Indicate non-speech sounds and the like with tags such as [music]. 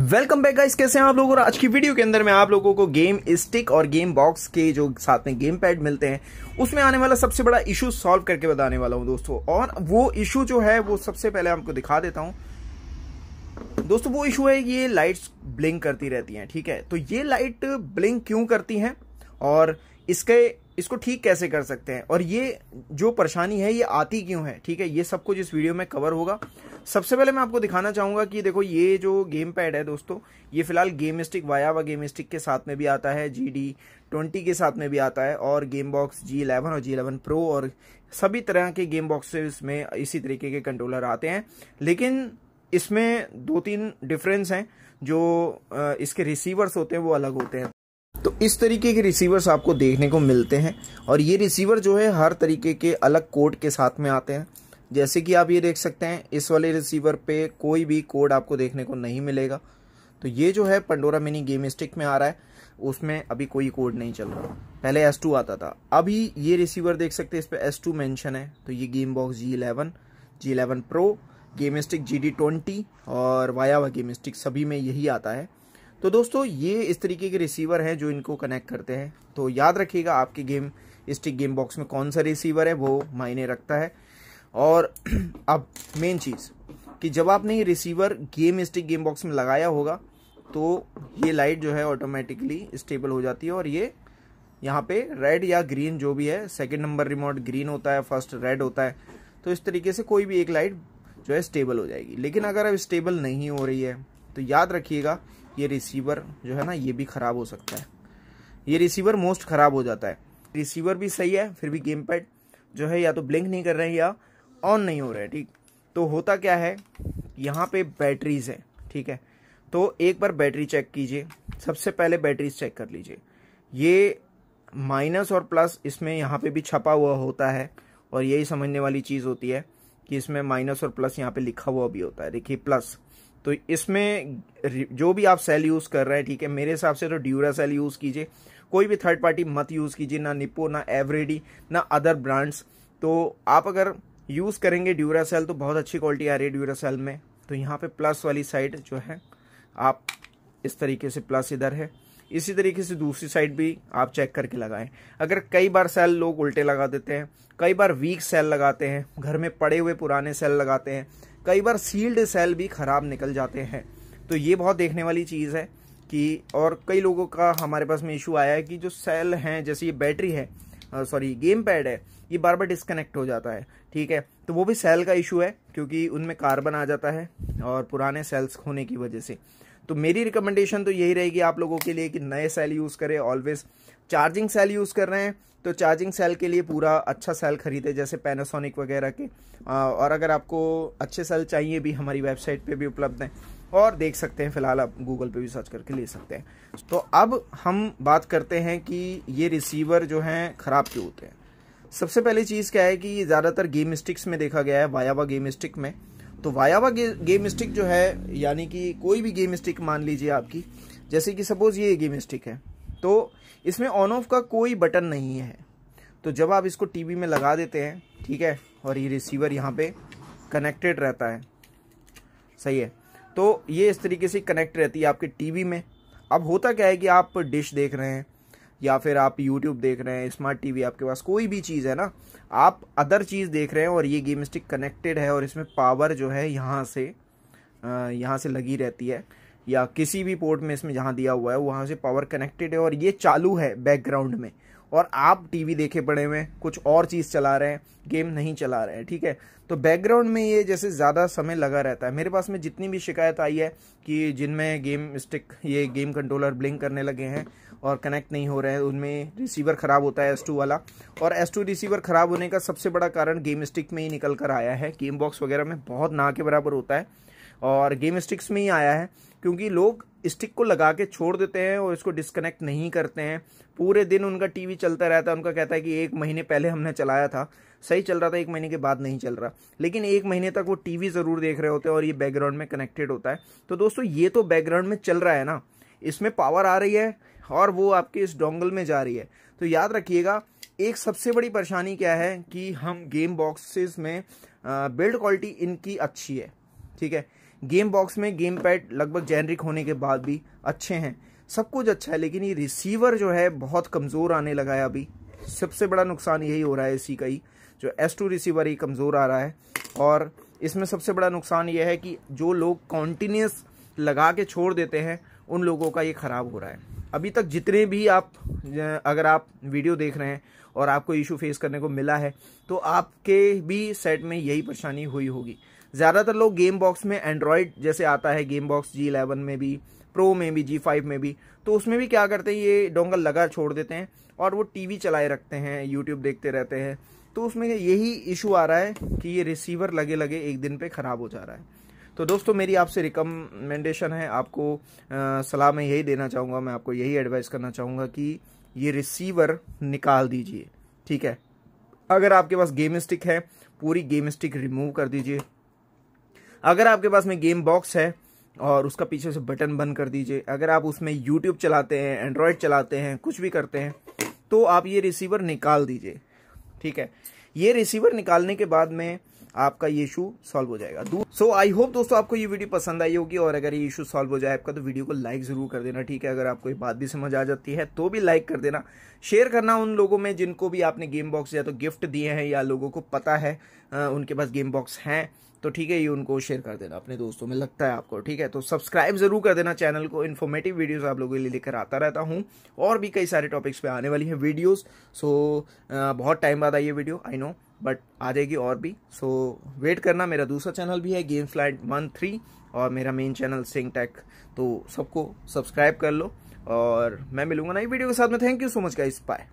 welcome back guys कैसे हैं आप लोग और आज की वीडियो के अंदर मैं आप लोगों को गेम स्टिक और गेम बॉक्स के जो साथ में गेम पैड मिलते हैं उसमें आने वाला सबसे बड़ा इशू सॉल्व करके बताने वाला हूं दोस्तों और वो इशू जो है वो सबसे पहले आपको दिखा देता हूं दोस्तों वो इशू है ये लाइट्स ब्लिंक करती रहती हैं ठीक है तो ये लाइट ब्लिंक क्यों करती हैं और इसके इसको ठीक कैसे कर सकते हैं और ये जो परेशानी है ये आती क्यों है ठीक है ये सब कुछ इस वीडियो में कवर होगा सबसे पहले मैं आपको दिखाना चाहूंगा कि देखो ये जो गेम पैड है दोस्तों ये फिलहाल गेम स्टिक वाया व गेम स्टिक के साथ में भी आता है जी डी ट्वेंटी के साथ में भी आता है और गेम बॉक्स जी इलेवन और जी इलेवन प्रो और सभी तरह के गेम बॉक्सेस में इसी तरीके के कंट्रोलर आते हैं लेकिन इसमें दो तीन डिफरेंस हैं जो इसके रिसीवर्स होते हैं वो अलग होते हैं इस तरीके के रिसीवर्स आपको देखने को मिलते हैं और ये रिसीवर जो है हर तरीके के अलग कोड के साथ में आते हैं जैसे कि आप ये देख सकते हैं इस वाले रिसीवर पे कोई भी कोड आपको देखने को नहीं मिलेगा तो ये जो है पंडोरा मिनी गेम स्टिक में आ रहा है उसमें अभी कोई कोड नहीं चल रहा पहले एस टू आता था अभी ये रिसीवर देख सकते हैं इस पर एस टू मैंशन है तो ये game box G eleven G eleven pro game stick G D twenty और वायावा गेम स्टिक सभी में यही आता है तो दोस्तों ये इस तरीके के रिसीवर हैं जो इनको कनेक्ट करते हैं तो याद रखिएगा आपकी गेम स्टिक गेम बॉक्स में कौन सा रिसीवर है वो मायने रखता है और [clears throat] अब मेन चीज़ कि जब आपने ये receiver game stick game box में लगाया होगा तो ये लाइट जो है ऑटोमेटिकली स्टेबल हो जाती है और ये यहाँ पे रेड या ग्रीन जो भी है सेकंड नंबर रिमोट ग्रीन होता है फर्स्ट रेड होता है तो इस तरीके से कोई भी एक लाइट जो है स्टेबल हो जाएगी लेकिन अगर अब स्टेबल नहीं हो रही है तो याद रखिएगा ये रिसीवर जो है ना ये भी ख़राब हो सकता है ये रिसीवर मोस्ट ख़राब हो जाता है रिसीवर भी सही है फिर भी गेम पैड जो है या तो ब्लिंक नहीं कर रहे हैं या ऑन नहीं हो रहा है ठीक तो होता क्या है यहाँ पे बैटरीज हैं ठीक है तो एक बार बैटरी चेक कीजिए सबसे पहले बैटरीज चेक कर लीजिए ये माइनस और प्लस इसमें यहाँ पे भी छपा हुआ होता है और यही समझने वाली चीज़ होती है कि इसमें माइनस और प्लस यहाँ पे लिखा हुआ भी होता है देखिए प्लस तो इसमें जो भी आप सेल यूज़ कर रहे हैं ठीक है मेरे हिसाब से तो ड्यूरा सेल यूज़ कीजिए कोई भी थर्ड पार्टी मत यूज़ कीजिए ना निपो ना एवरेडी ना अदर ब्रांड्स तो आप अगर यूज़ करेंगे ड्यूरा सेल तो बहुत अच्छी क्वालिटी आ रही है ड्यूरा सेल में तो यहाँ पे प्लस वाली साइड जो है आप इस तरीके से प्लस इधर है इसी तरीके से दूसरी साइड भी आप चेक करके लगाएं अगर कई बार सेल लोग उल्टे लगा देते हैं कई बार वीक सेल लगाते हैं घर में पड़े हुए पुराने सेल लगाते हैं कई बार सील्ड सेल भी ख़राब निकल जाते हैं तो ये बहुत देखने वाली चीज़ है कि और कई लोगों का हमारे पास में इशू आया है कि जो सेल हैं जैसे ये बैटरी है सॉरी गेम पैड है ये बार बार डिस्कनेक्ट हो जाता है ठीक है तो वो भी सेल का इशू है क्योंकि उनमें कार्बन आ जाता है और पुराने सेल्स होने की वजह से तो मेरी रिकमेंडेशन तो यही रहेगी आप लोगों के लिए कि नए सेल यूज़ करें ऑलवेज चार्जिंग सेल यूज़ कर रहे हैं तो चार्जिंग सेल के लिए पूरा अच्छा सेल खरीदे जैसे पैनासोनिक वगैरह के और अगर आपको अच्छे सेल चाहिए भी हमारी वेबसाइट पे भी उपलब्ध हैं और देख सकते हैं फिलहाल आप गूगल पे भी सर्च करके ले सकते हैं तो अब हम बात करते हैं कि ये रिसीवर जो हैं ख़राब क्यों होते हैं सबसे पहली चीज़ क्या है कि ज़्यादातर गेम स्टिक्स में देखा गया है वायावा गेम स्टिक में तो वायावा गे, गेम स्टिक जो है यानी कि कोई भी गेम स्टिक मान लीजिए आपकी जैसे कि सपोज ये गेम स्टिक है तो इसमें ऑन ऑफ का कोई बटन नहीं है तो जब आप इसको टीवी में लगा देते हैं ठीक है और ये रिसीवर यहाँ पे कनेक्टेड रहता है सही है तो ये इस तरीके से कनेक्ट रहती है आपके टीवी में अब होता क्या है कि आप डिश देख रहे हैं या फिर आप यूट्यूब देख रहे हैं स्मार्ट टीवी आपके पास कोई भी चीज़ है ना आप अदर चीज़ देख रहे हैं और ये गेम स्टिक कनेक्टेड है और इसमें पावर जो है यहाँ से यहाँ से लगी रहती है या किसी भी पोर्ट में इसमें जहाँ दिया हुआ है वहाँ से पावर कनेक्टेड है और ये चालू है बैकग्राउंड में और आप टीवी देखे पड़े हुए हैं कुछ और चीज़ चला रहे हैं गेम नहीं चला रहे हैं ठीक है तो बैकग्राउंड में ये जैसे ज़्यादा समय लगा रहता है मेरे पास में जितनी भी शिकायत आई है कि जिनमें गेम स्टिक ये गेम कंट्रोलर ब्लिंक करने लगे हैं और कनेक्ट नहीं हो रहे हैं उनमें रिसीवर ख़राब होता है एस टू वाला और एस टू रिसीवर ख़राब होने का सबसे बड़ा कारण गेम स्टिक में ही निकल कर आया है गेम बॉक्स वगैरह में बहुत ना के बराबर होता है और गेम स्टिक्स में ही आया है क्योंकि लोग स्टिक को लगा के छोड़ देते हैं और इसको डिस्कनेक्ट नहीं करते हैं पूरे दिन उनका टीवी चलता रहता है उनका कहता है कि एक महीने पहले हमने चलाया था सही चल रहा था एक महीने के बाद नहीं चल रहा लेकिन एक महीने तक वो टीवी ज़रूर देख रहे होते हैं और ये बैकग्राउंड में कनेक्टेड होता है तो दोस्तों ये तो बैकग्राउंड में चल रहा है ना इसमें पावर आ रही है और वो आपके इस डोंगल में जा रही है तो याद रखिएगा एक सबसे बड़ी परेशानी क्या है कि हम गेम बॉक्सेस में बिल्ड क्वालिटी इनकी अच्छी है ठीक है गेम बॉक्स में गेम पैड लगभग जेनरिक होने के बाद भी अच्छे हैं सब कुछ अच्छा है लेकिन ये रिसीवर जो है बहुत कमज़ोर आने लगा है अभी सबसे बड़ा नुकसान यही हो रहा है इसी का ही जो एस टू रिसीवर ही कमज़ोर आ रहा है और इसमें सबसे बड़ा नुकसान यह है कि जो लोग कॉन्टीन्यूस लगा के छोड़ देते हैं उन लोगों का ये ख़राब हो रहा है अभी तक जितने भी आप अगर आप वीडियो देख रहे हैं और आपको इशू फेस करने को मिला है तो आपके भी सेट में यही परेशानी हुई होगी ज़्यादातर लोग गेम बॉक्स में एंड्रॉयड जैसे आता है गेम बॉक्स जी इलेवन में भी प्रो में भी जी फाइव में भी तो उसमें भी क्या करते हैं ये डोंगल लगा छोड़ देते हैं और वो टी वी चलाए रखते हैं यूट्यूब देखते रहते हैं तो उसमें यही इशू आ रहा है कि ये रिसीवर लगे लगे एक दिन पे ख़राब हो जा रहा है तो दोस्तों मेरी आपसे रिकमेंडेशन है आपको सलाह मैं यही देना चाहूँगा मैं आपको यही एडवाइस करना चाहूँगा कि ये रिसीवर निकाल दीजिए ठीक है अगर आपके पास गेम स्टिक है पूरी गेम स्टिक रिमूव कर दीजिए अगर आपके पास में गेम बॉक्स है और उसका पीछे से बटन बंद कर दीजिए अगर आप उसमें यूट्यूब चलाते हैं एंड्रॉयड चलाते हैं कुछ भी करते हैं तो आप ये रिसीवर निकाल दीजिए ठीक है ये रिसीवर निकालने के बाद में आपका ये इशू सॉल्व हो जाएगा सो आई होप दोस्तों आपको ये वीडियो पसंद आई होगी और अगर ये इशू सॉल्व हो जाए आपका तो वीडियो को लाइक जरूर कर देना ठीक है अगर आपको ये बात भी समझ आ जाती है तो भी लाइक कर देना शेयर करना उन लोगों में जिनको भी आपने गेम बॉक्स या तो गिफ्ट दिए हैं या लोगों को पता है उनके पास गेम बॉक्स हैं तो ठीक है ये उनको शेयर कर देना अपने दोस्तों में लगता है आपको ठीक है तो सब्सक्राइब जरूर कर देना चैनल को इन्फॉर्मेटिव वीडियोस आप लोगों के लिए लेकर आता रहता हूँ और भी कई सारे टॉपिक्स पे आने वाली हैं वीडियोस सो बहुत टाइम बाद आई ये वीडियो आई नो बट आ जाएगी और भी सो वेट करना मेरा दूसरा चैनल भी है गेम फ्लाइट वन थ्री और मेरा मेन चैनल सिंग टेक तो सबको सब्सक्राइब कर लो और मैं मिलूंगा नई वीडियो के साथ में thank you so much guys bye